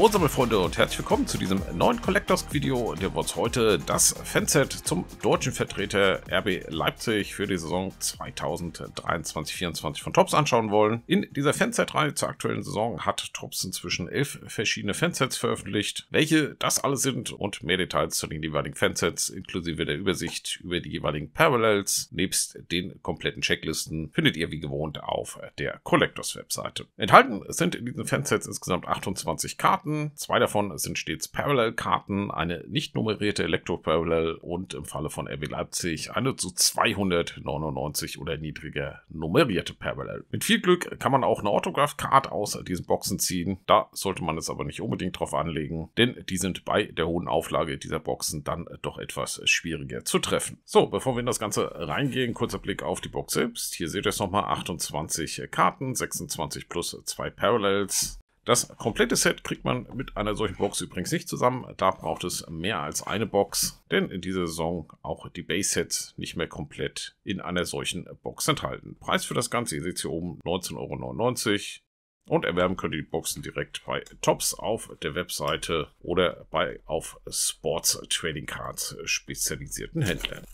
Hallo Sammelfreunde und herzlich willkommen zu diesem neuen Collectors Video, in wir uns heute das Fanset zum deutschen Vertreter RB Leipzig für die Saison 2023 2024 von Tops anschauen wollen. In dieser Fanset-Reihe zur aktuellen Saison hat Tops inzwischen elf verschiedene Fansets veröffentlicht. Welche das alles sind und mehr Details zu den jeweiligen Fansets inklusive der Übersicht über die jeweiligen Parallels nebst den kompletten Checklisten findet ihr wie gewohnt auf der Collectors Webseite. Enthalten sind in diesen Fansets insgesamt 28 Karten Karten. Zwei davon sind stets Parallel-Karten, eine nicht nummerierte Elektro-Parallel und im Falle von RB Leipzig eine zu 299 oder niedriger nummerierte Parallel. Mit viel Glück kann man auch eine Autograph-Card aus diesen Boxen ziehen. Da sollte man es aber nicht unbedingt drauf anlegen, denn die sind bei der hohen Auflage dieser Boxen dann doch etwas schwieriger zu treffen. So, bevor wir in das Ganze reingehen, kurzer Blick auf die Box selbst. Hier seht ihr es nochmal, 28 Karten, 26 plus 2 Parallels. Das komplette Set kriegt man mit einer solchen Box übrigens nicht zusammen. Da braucht es mehr als eine Box, denn in dieser Saison auch die Base-Sets nicht mehr komplett in einer solchen Box enthalten. Preis für das Ganze, ihr seht hier oben, 19,99 Euro. Und erwerben könnt ihr die Boxen direkt bei Tops auf der Webseite oder bei auf Sports Trading Cards spezialisierten Händlern.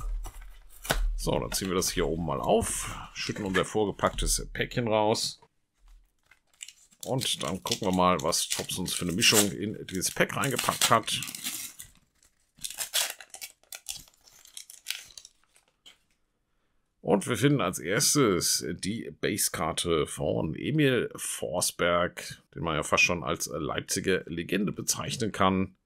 So, dann ziehen wir das hier oben mal auf, schütten unser vorgepacktes Päckchen raus und dann gucken wir mal, was Tops uns für eine Mischung in dieses Pack reingepackt hat. Und wir finden als erstes die Basekarte von Emil Forsberg, den man ja fast schon als Leipziger Legende bezeichnen kann.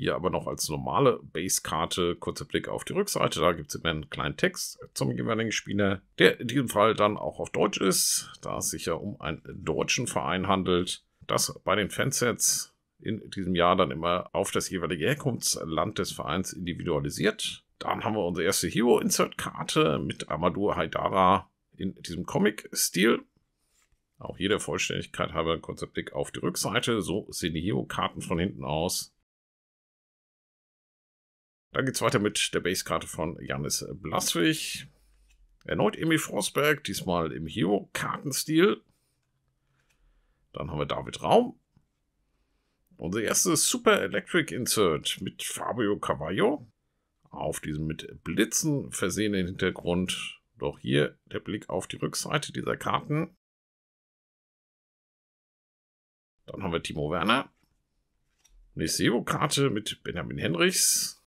Hier aber noch als normale Base-Karte. Kurzer Blick auf die Rückseite. Da gibt es immer einen kleinen Text zum jeweiligen Spieler, der in diesem Fall dann auch auf Deutsch ist, da es sich ja um einen deutschen Verein handelt. Das bei den Fansets in diesem Jahr dann immer auf das jeweilige Herkunftsland des Vereins individualisiert. Dann haben wir unsere erste Hero-Insert-Karte mit Amadou Haidara in diesem Comic-Stil. Auch hier der Vollständigkeit halber ein kurzer Blick auf die Rückseite. So sehen die Hero-Karten von hinten aus. Dann geht's weiter mit der Basekarte von Janis Blaswig. Erneut Emil Forsberg, diesmal im Hero-Kartenstil. Dann haben wir David Raum. Unser erstes Super Electric Insert mit Fabio Cavallo. Auf diesem mit Blitzen versehenen Hintergrund. Doch hier der Blick auf die Rückseite dieser Karten. Dann haben wir Timo Werner. Eine Sebo-Karte mit Benjamin Henrichs.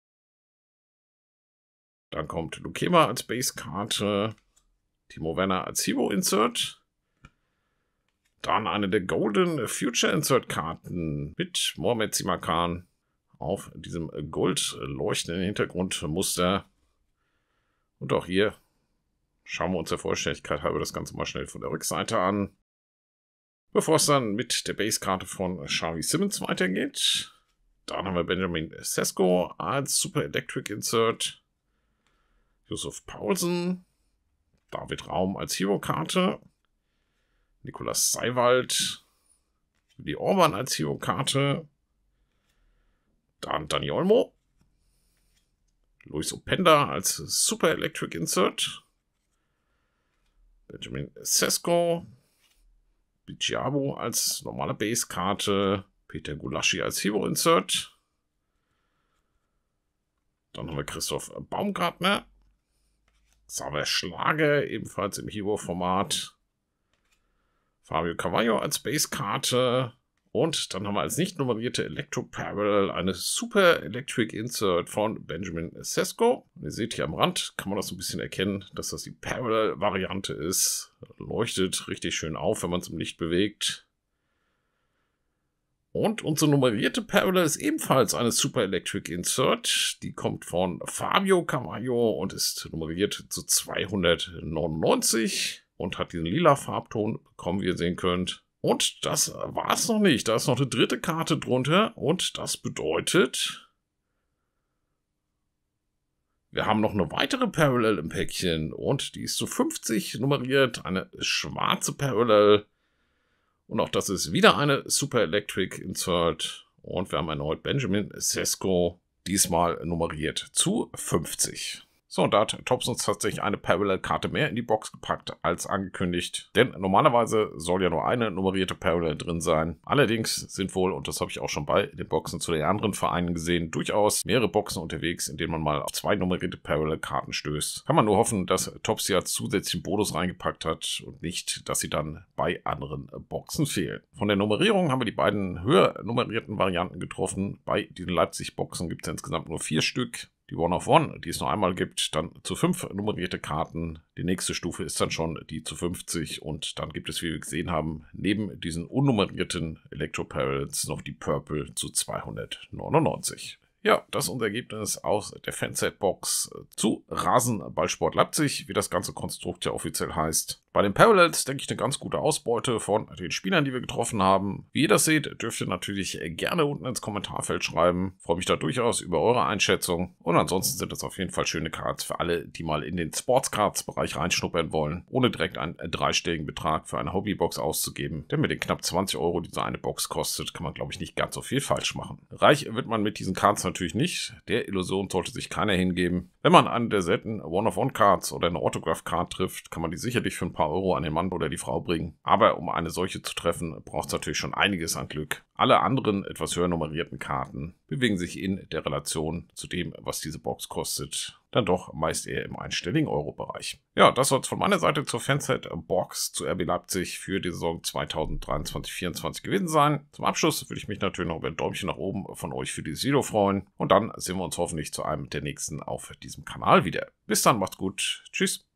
Dann kommt Lukema als Basekarte. Timo Werner als Hero Insert. Dann eine der Golden Future Insert Karten mit Mohamed Simakan auf diesem goldleuchtenden Hintergrundmuster. Und auch hier schauen wir uns der Vollständigkeit halber das Ganze mal schnell von der Rückseite an. Bevor es dann mit der Basekarte von Charlie Simmons weitergeht. Dann haben wir Benjamin Sesko als Super Electric Insert. Josef Paulsen, David Raum als Hero-Karte, Nikolaus Seiwald, Willi Orban als Hero-Karte, dann Dani Olmo, Luis Openda als Super Electric Insert, Benjamin Sesko, Biciabo als normale Base-Karte, Peter Gulaschi als Hero Insert. Dann haben wir Christoph Baumgartner, Xaver Schlage, ebenfalls im Hero-Format. Fabio Cavallo als Base-Karte. Und dann haben wir als nicht nummerierte Electro Parallel eine Super Electric Insert von Benjamin Sesko. Ihr seht hier am Rand, kann man das so ein bisschen erkennen, dass das die Parallel-Variante ist. Leuchtet richtig schön auf, wenn man es im Licht bewegt. Und unsere nummerierte Parallel ist ebenfalls eine Super Electric Insert. Die kommt von Fabio Camayo und ist nummeriert zu 299 und hat diesen lila Farbton bekommen, wie ihr sehen könnt. Und das war's noch nicht. Da ist noch eine dritte Karte drunter und das bedeutet, wir haben noch eine weitere Parallel im Päckchen und die ist zu 50 nummeriert, eine schwarze Parallel und auch das ist wieder eine Super Electric Insert. Und wir haben erneut Benjamin Sesko, diesmal nummeriert zu 50. So, und da hat Thompson tatsächlich eine Parallel-Karte mehr in die Box gepackt als angekündigt. Denn normalerweise soll ja nur eine nummerierte Parallel drin sein. Allerdings sind wohl, und das habe ich auch schon bei den Boxen zu den anderen Vereinen gesehen, durchaus mehrere Boxen unterwegs, in denen man mal auf zwei nummerierte Parallel-Karten stößt. Kann man nur hoffen, dass Tops ja zusätzlichen Bonus reingepackt hat und nicht, dass sie dann bei anderen Boxen fehlen. Von der Nummerierung haben wir die beiden höher nummerierten Varianten getroffen. Bei diesen Leipzig-Boxen gibt es insgesamt nur vier Stück die One-of-One, die es noch einmal gibt, dann zu fünf nummerierte Karten. Die nächste Stufe ist dann schon die zu 50 und dann gibt es, wie wir gesehen haben, neben diesen unnummerierten Electro Parallels noch die Purple zu 299. Ja, das ist unser Ergebnis aus der Fanset-Box zu Rasenballsport Leipzig, wie das ganze Konstrukt ja offiziell heißt. Bei den Parallels denke ich eine ganz gute Ausbeute von den Spielern, die wir getroffen haben. Wie ihr das seht, dürft ihr natürlich gerne unten ins Kommentarfeld schreiben. Freue mich da durchaus über eure Einschätzung. Und ansonsten sind das auf jeden Fall schöne Cards für alle, die mal in den Sportscards-Bereich reinschnuppern wollen, ohne direkt einen dreistelligen Betrag für eine Hobbybox auszugeben. Denn mit den knapp 20 Euro, die so eine Box kostet, kann man, glaube ich, nicht ganz so viel falsch machen. Reich wird man mit diesen Cards natürlich nicht. Der Illusion sollte sich keiner hingeben. Wenn man eine der seltenen One-of-One-Cards oder eine Autograph-Card trifft, kann man die sicherlich für ein paar paar Euro an den Mann oder die Frau bringen. Aber um eine solche zu treffen, braucht es natürlich schon einiges an Glück. Alle anderen etwas höher nummerierten Karten bewegen sich in der Relation zu dem, was diese Box kostet, dann doch meist eher im einstelligen Euro-Bereich. Ja, das soll es von meiner Seite zur Fanset Box zu RB Leipzig für die Saison 2023-2024 gewesen sein. Zum Abschluss würde ich mich natürlich noch über ein Däumchen nach oben von euch für dieses Video freuen. Und dann sehen wir uns hoffentlich zu einem der nächsten auf diesem Kanal wieder. Bis dann, macht's gut. Tschüss.